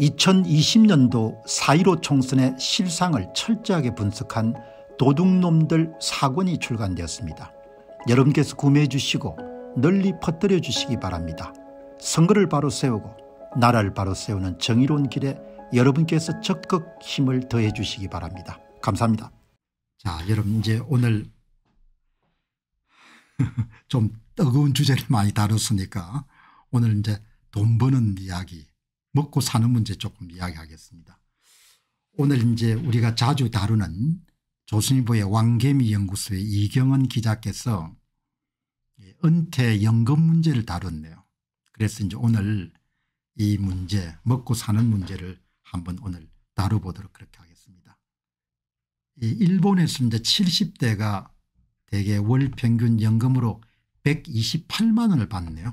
2020년도 4.15 총선의 실상을 철저하게 분석한 도둑놈들 사권이 출간되었습니다. 여러분께서 구매해 주시고 널리 퍼뜨려 주시기 바랍니다. 선거를 바로 세우고 나라를 바로 세우는 정의로운 길에 여러분께서 적극 힘을 더해 주시기 바랍니다. 감사합니다. 자 여러분 이제 오늘 좀 뜨거운 주제를 많이 다뤘으니까 오늘 이제 돈 버는 이야기 먹고 사는 문제 조금 이야기하겠습니다. 오늘 이제 우리가 자주 다루는 조선일보의 왕개미 연구소의 이경은 기자께서 예, 은퇴 연금 문제를 다뤘네요. 그래서 이제 오늘 이 문제 먹고 사는 문제를 한번 오늘 다뤄보도록 그렇게 하겠습니다. 이 일본에서 이제 70대가 대개 월 평균 연금으로 128만 원을 받네요.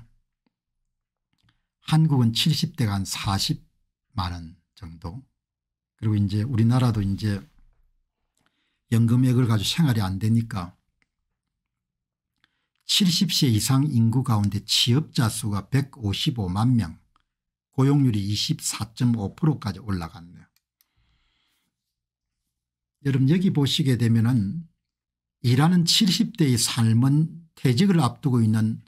한국은 70대가 한 40만 원 정도 그리고 이제 우리나라도 이제 연금액을 가지고 생활이 안 되니까 70세 이상 인구 가운데 취업자 수가 155만 명 고용률이 24.5%까지 올라갔네요. 여러분 여기 보시게 되면 은 일하는 70대의 삶은 퇴직을 앞두고 있는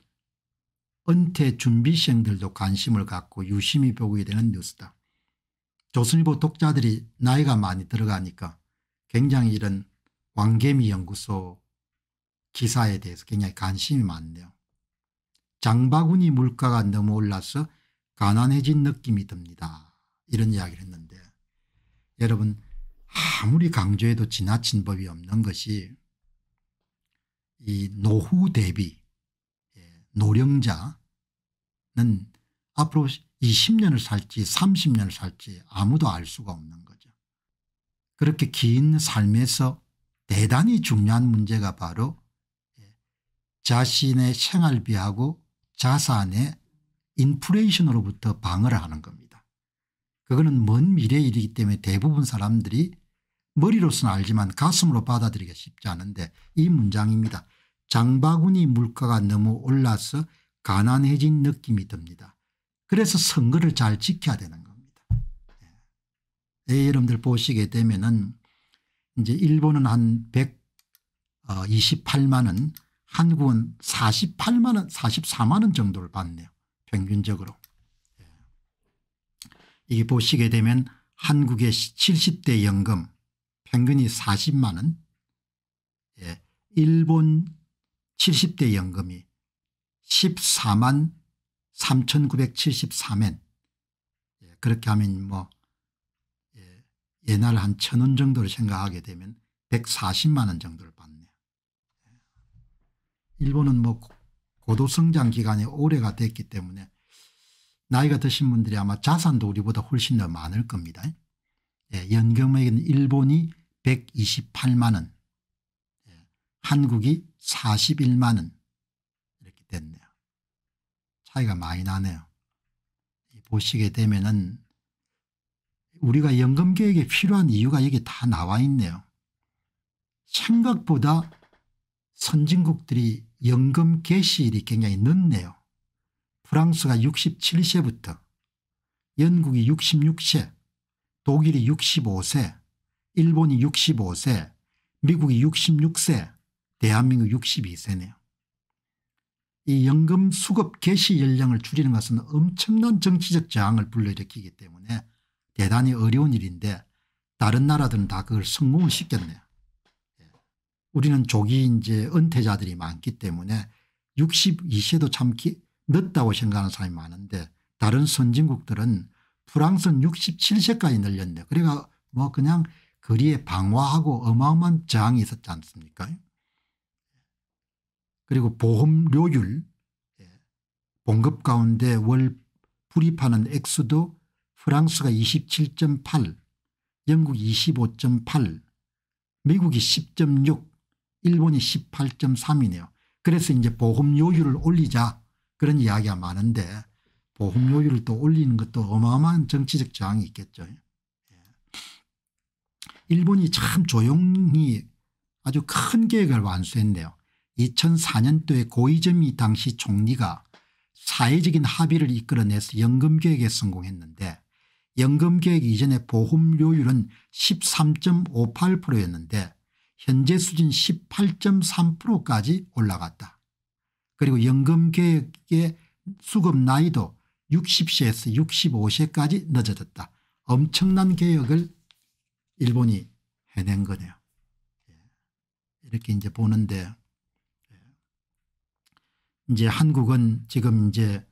은퇴 준비생들도 관심을 갖고 유심히 보게 되는 뉴스다. 조선일보 독자들이 나이가 많이 들어가니까 굉장히 이런 왕개미 연구소 기사에 대해서 굉장히 관심이 많네요. 장바구니 물가가 너무 올라서 가난해진 느낌이 듭니다. 이런 이야기를 했는데 여러분 아무리 강조해도 지나친 법이 없는 것이 이 노후 대비 노령자는 앞으로 20년을 살지 30년을 살지 아무도 알 수가 없는 거죠. 그렇게 긴 삶에서 대단히 중요한 문제가 바로 자신의 생활비하고 자산의 인플레이션으로부터 방어를 하는 겁니다. 그거는 먼 미래 일이기 때문에 대부분 사람들이 머리로서는 알지만 가슴으로 받아들이기 쉽지 않은데 이 문장입니다. 장바구니 물가가 너무 올라서 가난해진 느낌이 듭니다. 그래서 선거를 잘 지켜야 되는 겁니다. 네. 여러분들 보시게 되면은 이제 일본은 한 128만 어, 원 한국은 48만 원 44만 원 정도를 받네요. 평균적으로. 네. 이게 보시게 되면 한국의 70대 연금 평균이 40만 원 예. 일본 70대 연금이 14만 3,973엔 예, 그렇게 하면 뭐 예, 옛날 한 천 원 정도를 생각하게 되면 140만 원 정도를 받네요. 예. 일본은 뭐 고도성장 기간이 오래가 됐기 때문에 나이가 드신 분들이 아마 자산도 우리보다 훨씬 더 많을 겁니다. 예, 연금액은 일본이 128만 원, 예, 한국이 41만 원 이렇게 됐네요. 차이가 많이 나네요. 보시게 되면은 우리가 연금 계획에 필요한 이유가 여기 다 나와 있네요. 생각보다 선진국들이 연금 개시일이 굉장히 늦네요. 프랑스가 67세부터 영국이 66세 독일이 65세 일본이 65세 미국이 66세 대한민국 62세네요. 이 연금 수급 개시 연령을 줄이는 것은 엄청난 정치적 저항을 불러일으키기 때문에 대단히 어려운 일인데 다른 나라들은 다 그걸 성공을 시켰네요. 예. 우리는 조기 이제 은퇴자들이 많기 때문에 62세도 참 늦다고 생각하는 사람이 많은데 다른 선진국들은 프랑스는 67세까지 늘렸네. 그러니까 뭐 그냥 거리에 방화하고 어마어마한 저항이 있었지 않습니까? 그리고 보험료율 예, 봉급 가운데 월 불입하는 액수도 프랑스가 27.8 영국 25.8 미국이 10.6 일본이 18.3이네요. 그래서 이제 보험료율을 올리자 그런 이야기가 많은데 보험료율을 또 올리는 것도 어마어마한 정치적 저항이 있겠죠. 예. 일본이 참 조용히 아주 큰 계획을 완수했네요. 2004년도에 고이점이 당시 총리가 사회적인 합의를 이끌어내서 연금계획에 성공했는데 연금계획이전에 보험료율은 13.58%였는데 현재 수준 18.3%까지 올라갔다. 그리고 연금계획의 수급 나이도 60세에서 65세까지 늦어졌다. 엄청난 개혁을 일본이 해낸 거네요. 예. 이렇게 이제 보는데 이제 한국은 지금 이제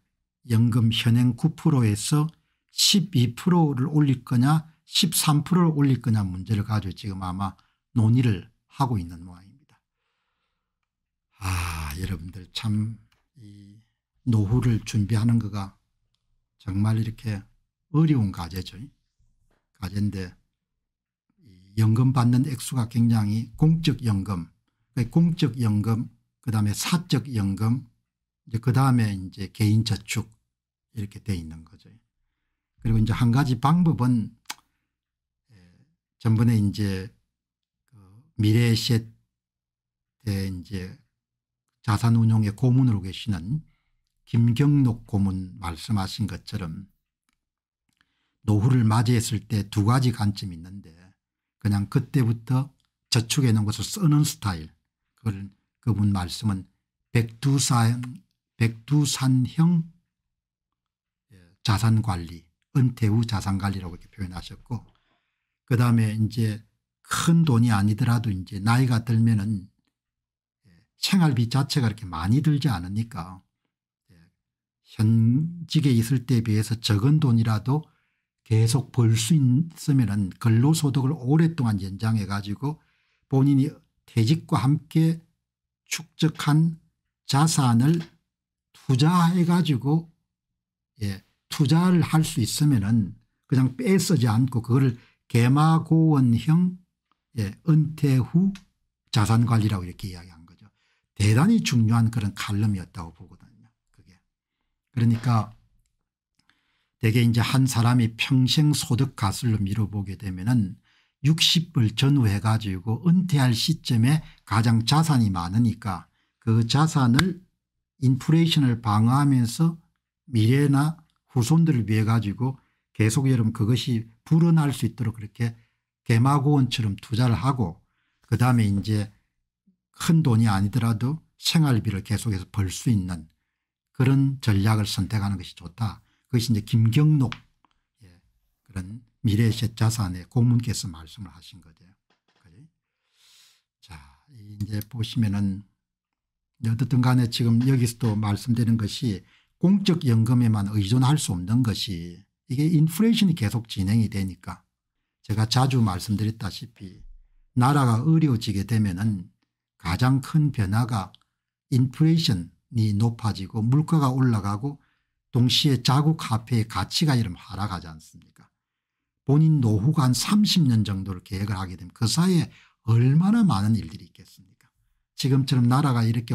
연금 현행 9%에서 12%를 올릴 거냐 13%를 올릴 거냐 문제를 가지고 지금 아마 논의를 하고 있는 모양입니다. 아 여러분들 참이 노후를 준비하는 거가 정말 이렇게 어려운 과제죠. 과제인데 연금 받는 액수가 굉장히 공적연금 그러니까 공적연금 그다음에 사적연금 이제 그 다음에 이제 개인 저축 이렇게 돼 있는 거죠. 그리고 이제 한 가지 방법은 예, 전번에 이제 그 미래 셋대 이제 자산운용의 고문으로 계시는 김경록 고문 말씀하신 것처럼 노후를 맞이했을 때 두 가지 관점이 있는데 그냥 그때부터 저축해 놓은 것을 쓰는 스타일 그걸 그분 말씀은 백두산 백두산형 자산관리 은퇴 후 자산관리라고 이렇게 표현하셨고 그 다음에 이제 큰 돈이 아니더라도 이제 나이가 들면은 생활비 자체가 이렇게 많이 들지 않으니까 현직에 있을 때에 비해서 적은 돈이라도 계속 벌 수 있으면은 근로소득을 오랫동안 연장해 가지고 본인이 퇴직과 함께 축적한 자산을 투자해가지고 예, 투자를 할 수 있으면은 그냥 뺏어지 않고 그걸 개마고원형 예, 은퇴 후 자산관리라고 이렇게 이야기한 거죠. 대단히 중요한 그런 칼럼이었다고 보거든요. 그게. 그러니까 대개 이제 한 사람이 평생 소득 가수를 미뤄보게 되면은 60불 전후해 가지고 은퇴할 시점에 가장 자산이 많으니까 그 자산을 인플레이션을 방어하면서 미래나 후손들을 위해 가지고 계속 여러분 그것이 불어날 수 있도록 그렇게 개마고원처럼 투자를 하고 그다음에 이제 큰 돈이 아니더라도 생활비를 계속해서 벌 수 있는 그런 전략을 선택하는 것이 좋다. 그것이 이제 김경록 예. 그런 미래에 자산의 고문께서 말씀을 하신 거죠. 자 이제 보시면은 어떻든 간에 지금 여기서도 말씀되는 것이 공적 연금에만 의존할 수 없는 것이 이게 인플레이션이 계속 진행이 되니까 제가 자주 말씀드렸다시피 나라가 어려워지게 되면 은 가장 큰 변화가 인플레이션이 높아지고 물가가 올라가고 동시에 자국 화폐의 가치가 이름 하락하지 않습니까 본인 노후가 한 30년 정도를 계획을 하게 되면 그 사이에 얼마나 많은 일들이 있겠습니까 지금처럼 나라가 이렇게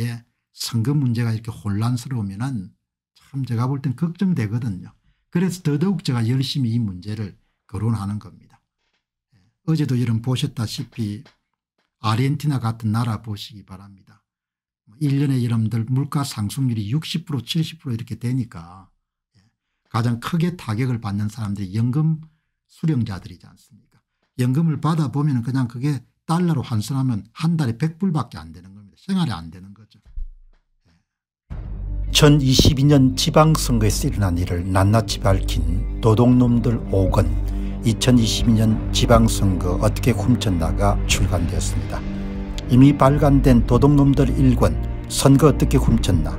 예, 선거 문제가 이렇게 혼란스러우면 참 제가 볼 땐 걱정되거든요. 그래서 더더욱 제가 열심히 이 문제를 거론하는 겁니다. 예, 어제도 이런 보셨다시피 아르헨티나 같은 나라 보시기 바랍니다. 1년에 뭐 이름들 물가 상승률이 60% 70% 이렇게 되니까 예, 가장 크게 타격을 받는 사람들이 연금 수령자들이지 않습니까 연금을 받아보면 그냥 그게 달러로 환산하면 한 달에 100불밖에 안 되는 겁니다. 생활이 안 되는 거죠. 2022년 예. 지방선거에서 일어난 일을 낱낱이 밝힌 도둑놈들 5권 2022년 지방선거 어떻게 훔쳤나가 출간되었습니다. 이미 발간된 도둑놈들 1권 선거 어떻게 훔쳤나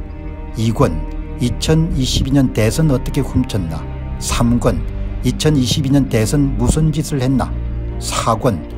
2권 2022년 대선 어떻게 훔쳤나 3권 2022년 대선 무슨 짓을 했나 4권